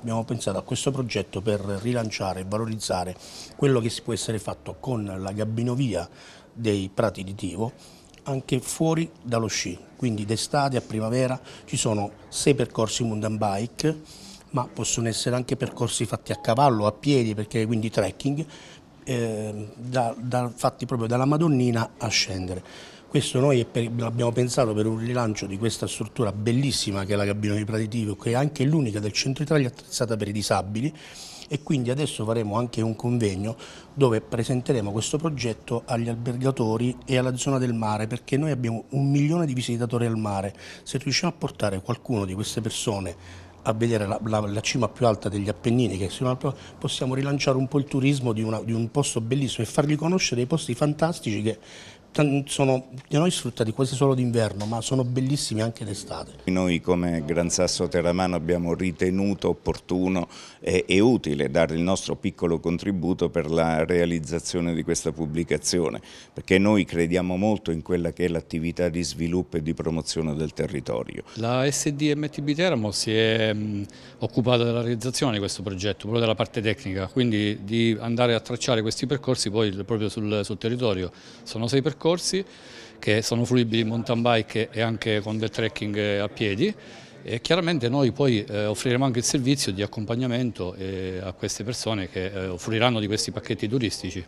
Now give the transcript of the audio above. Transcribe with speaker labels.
Speaker 1: Abbiamo pensato a questo progetto per rilanciare e valorizzare quello che si può essere fatto con la gabbinovia dei prati di Tivo anche fuori dallo sci, quindi d'estate a primavera ci sono sei percorsi mountain bike, ma possono essere anche percorsi fatti a cavallo, a piedi, perché quindi trekking, eh, da, da, fatti proprio dalla Madonnina a scendere. Questo noi l'abbiamo pensato per un rilancio di questa struttura bellissima che è la cabina di Praditivo, che è anche l'unica del centro Italia attrezzata per i disabili e quindi adesso faremo anche un convegno dove presenteremo questo progetto agli albergatori e alla zona del mare perché noi abbiamo un milione di visitatori al mare, se riusciamo a portare qualcuno di queste persone a vedere la, la, la cima più alta degli Appennini, che possiamo rilanciare un po' il turismo di, una, di un posto bellissimo e fargli conoscere dei posti fantastici che sono da noi sfruttati quasi solo d'inverno, ma sono bellissimi anche d'estate.
Speaker 2: Noi come Gran Sasso Terramano abbiamo ritenuto opportuno e, e, utile dare il nostro piccolo contributo per la realizzazione di questa pubblicazione, perché noi crediamo molto in quella che è l'attività di sviluppo e di promozione del territorio.
Speaker 3: La SDMTB Teramo si è mm, occupata della realizzazione di questo progetto, proprio della parte tecnica, quindi di andare a tracciare questi percorsi poi proprio sul, sul territorio. Sono sei percorsi percorsi che sono fruibili in mountain bike e anche con del trekking eh, a piedi e chiaramente noi poi eh, offriremo anche il servizio di accompagnamento eh, a queste persone che eh, offriranno di questi pacchetti turistici.